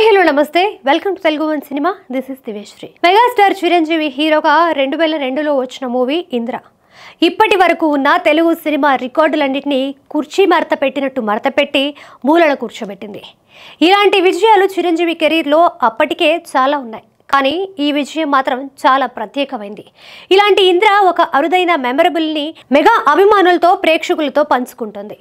hi hello నమస్తే welcome to Telugu one cinema this is దివేశ్రీ megastar Chiranjeevi హీరోగా రెండు వేల రెండులో వచ్చిన మూవీ ఇంద్ర ఇప్పటి వరకు ఉన్న తెలుగు సినిమా రికార్డులన్నింటినీ కుర్చీ మరత పెట్టినట్టు పెట్టి మూలన కూర్చోబెట్టింది ఇలాంటి విజయాలు చిరంజీవి కెరీర్లో అప్పటికే చాలా ఉన్నాయి కానీ ఈ విజయం మాత్రం చాలా ప్రత్యేకమైంది ఇలాంటి ఇంద్ర ఒక అరుదైన మెమరబుల్ని మెగా అభిమానులతో ప్రేక్షకులతో పంచుకుంటుంది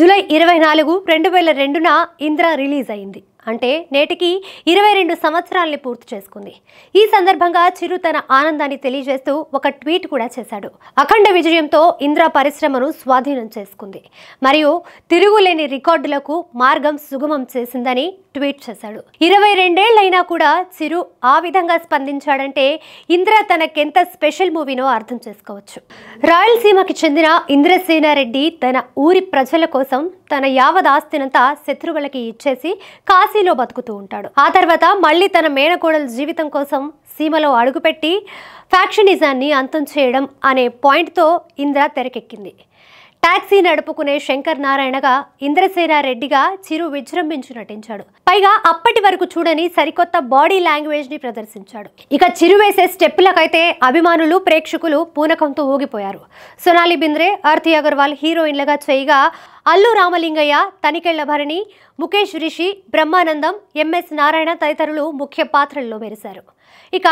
జూలై ఇరవై నాలుగు రెండు వేల రెండున ఇంద్ర రిలీజ్ అయింది అంటే నేటికి ఇరవై రెండు సంవత్సరాలని పూర్తి చేసుకుంది ఈ సందర్భంగా చిరు తన ఆనందాన్ని తెలియజేస్తూ ఒక ట్వీట్ కూడా చేశాడు అఖండ విజయంతో ఇంద్ర పరిశ్రమను స్వాధీనం చేసుకుంది మరియు తిరుగులేని రికార్డులకు మార్గం సుగమం చేసిందని ట్వీట్ చేశాడు ఇరవై రెండేళ్లైనా కూడా చిరు ఆ విధంగా స్పందించాడంటే ఇంద్ర తనకెంత స్పెషల్ మూవీనో అర్థం చేసుకోవచ్చు రాయలసీమకి చెందిన ఇంద్రసేనారెడ్డి తన ఊరి ప్రజల కోసం తన యావదాస్తినంతా శత్రువులకి ఇచ్చేసి కాశీ కాశీలో బతుకుతూ ఉంటాడు ఆ తర్వాత మళ్ళీ తన మేనకోడల జీవితం కోసం సీమలో అడుగుపెట్టి ఫ్యాక్షనిజాన్ని అంతం చేయడం అనే పాయింట్తో ఇంద్ర తెరకెక్కింది టాక్సీ నడుపుకునే శంకర్ నారాయణగా ఇంద్రసేన రెడ్డిగా చిరు విజృంభించి నటించాడు పైగా అప్పటి వరకు చూడని సరికొత్త బాడీ లాంగ్వేజ్ ని ప్రదర్శించాడు ఇక చిరు వేసే స్టెప్పులకైతే అభిమానులు ప్రేక్షకులు పూనకంతో ఊగిపోయారు సోనాలి బింద్రే ఆర్తి అగర్వాల్ హీరోయిన్లుగా చేయగా అల్లు రామలింగయ్య తనికెళ్ల భరణి ముఖేష్ రిషి బ్రహ్మానందం ఎంఎస్ నారాయణ తదితరులు ముఖ్య పాత్రల్లో మెరిశారు ఇక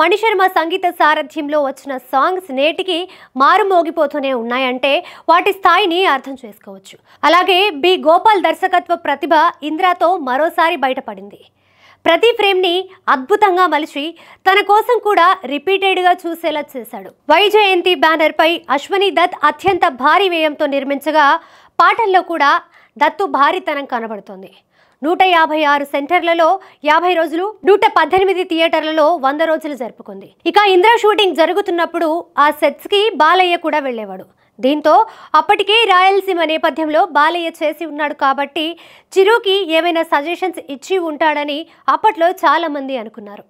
మణిశర్మ సంగీత సారథ్యంలో వచ్చిన సాంగ్స్ నేటికి మారుమోగిపోతూనే ఉన్నాయంటే వాటి స్థాయిని అర్థం చేసుకోవచ్చు అలాగే బి గోపాల్ దర్శకత్వ ప్రతిభ ఇంద్రాతో మరోసారి బయటపడింది ప్రతి ఫ్రేమ్ని అద్భుతంగా మలిచి తన కోసం కూడా రిపీటెడ్గా చూసేలా చేశాడు వైజయంతి బ్యానర్పై అశ్వనీ దత్ అత్యంత భారీ వ్యయంతో నిర్మించగా పాటల్లో కూడా దత్తు భారీతనం కనబడుతోంది నూట యాభై ఆరు సెంటర్లలో యాభై రోజులు నూట పద్దెనిమిది థియేటర్లలో వంద రోజులు జరుపుకుంది ఇక ఇంద్ర షూటింగ్ జరుగుతున్నప్పుడు ఆ సెట్స్కి బాలయ్య కూడా వెళ్ళేవాడు దీంతో అప్పటికే రాయలసీమ నేపథ్యంలో బాలయ్య చేసి ఉన్నాడు కాబట్టి చిరుకి ఏమైనా సజెషన్స్ ఇచ్చి ఉంటాడని అప్పట్లో చాలామంది అనుకున్నారు